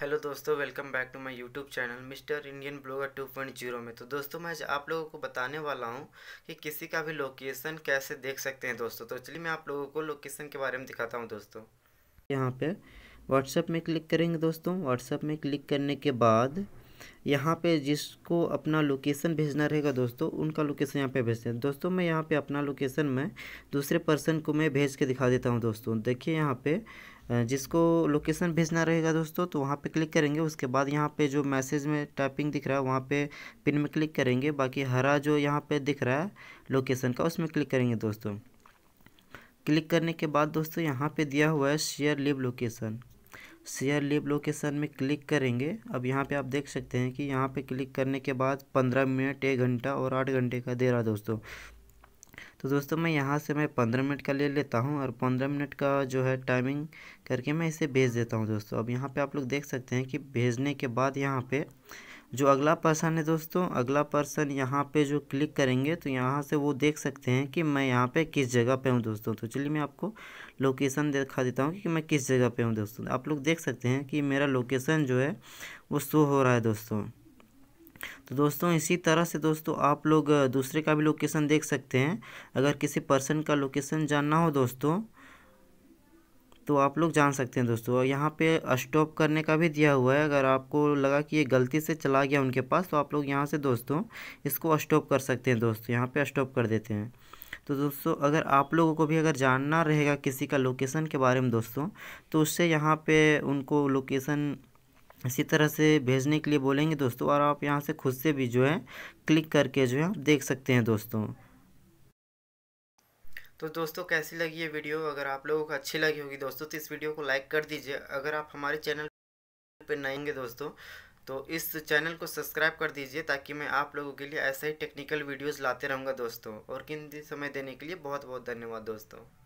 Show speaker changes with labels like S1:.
S1: hello दोस्तों welcome back to my YouTube channel Mister Indian blogger zero में तो दोस्तों मैं आप लोगों को बताने वाला हूं कि किसी का भी लोकेशन कैसे देख सकते हैं दोस्तों तो चलिए मैं आप लोगों को लोकेशन के बारे में दिखाता हूं दोस्तों यहां पे व्हाट्सएप में क्लिक करेंगे दोस्तों व्हाट्सएप में क्लिक करने के बाद यहाँ पे जिसको अपना लोकेशन भेजना रहेगा दोस्तों उनका लोकेशन यहाँ पे भेजते हैं दोस्तों मैं यहाँ पे अपना लोकेशन मैं दूसरे पर्सन को मैं भेज के दिखा देता हूँ दोस्तों देखिए यहाँ पे जिसको लोकेशन भेजना रहेगा दोस्तों तो वहाँ पे क्लिक करेंगे उसके बाद यहाँ पे जो मैसेज में टाइपिंग दिख रहा है वहाँ पे पिन में क्लिक करेंगे बाकी हरा जो यहाँ पे दिख रहा है लोकेशन का उसमें क्लिक करेंगे दोस्तों क्लिक करने के बाद दोस्तों यहाँ पे दिया हुआ है share live location share live location में क्लिक करेंगे अब यहाँ पे आप देख सकते हैं कि यहाँ पे क्लिक करने के बाद पंद्रह मिनट एक घंटा और आठ घंटे का दे रहा दोस्तों तो दोस्तों मैं यहाँ से मैं पंद्रह मिनट का ले लेता हूँ और पंद्रह मिनट का जो है टाइमिंग करके मैं इसे भेज देता हूँ दोस्तों अब यहाँ पे आप लोग देख सकते हैं कि भेजने के बाद यहाँ पे जो अगला पर्सन है दोस्तों अगला पर्सन यहाँ पे जो क्लिक करेंगे तो यहाँ से वो देख सकते हैं कि मैं यहाँ पे किस जगह पे हूँ दोस्तों तो चलिए मैं आपको लोकेशन दिखा देता हूँ कि मैं किस जगह पे हूँ दोस्तों आप लोग देख सकते हैं कि मेरा लोकेशन जो है वो शो हो रहा है दोस्तों तो दोस्तों इसी तरह से दोस्तों आप लोग दूसरे का भी लोकेशन देख सकते हैं अगर किसी पर्सन का लोकेशन जानना हो दोस्तों तो आप लोग जान सकते हैं दोस्तों और यहाँ पे स्टॉप करने का भी दिया हुआ है अगर आपको लगा कि ये गलती से चला गया उनके पास तो आप लोग यहाँ से दोस्तों इसको स्टॉप कर सकते हैं दोस्तों यहाँ पर स्टॉप कर देते हैं तो दोस्तों अगर आप लोगों को भी अगर जानना रहेगा किसी का लोकेशन के बारे में दोस्तों तो उससे यहाँ पे उनको लोकेशन इसी तरह से भेजने के लिए बोलेंगे दोस्तों और आप यहाँ से खुद से भी जो है क्लिक करके जो है देख सकते हैं दोस्तों तो दोस्तों कैसी लगी ये वीडियो अगर आप लोगों को अच्छी लगी होगी दोस्तों तो इस वीडियो को लाइक कर दीजिए अगर आप हमारे चैनल पर नएंगे दोस्तों तो इस चैनल को सब्सक्राइब कर दीजिए ताकि मैं आप लोगों के लिए ऐसा ही टेक्निकल वीडियोज लाते रहूँगा दोस्तों और किन समय देने के लिए बहुत बहुत धन्यवाद दोस्तों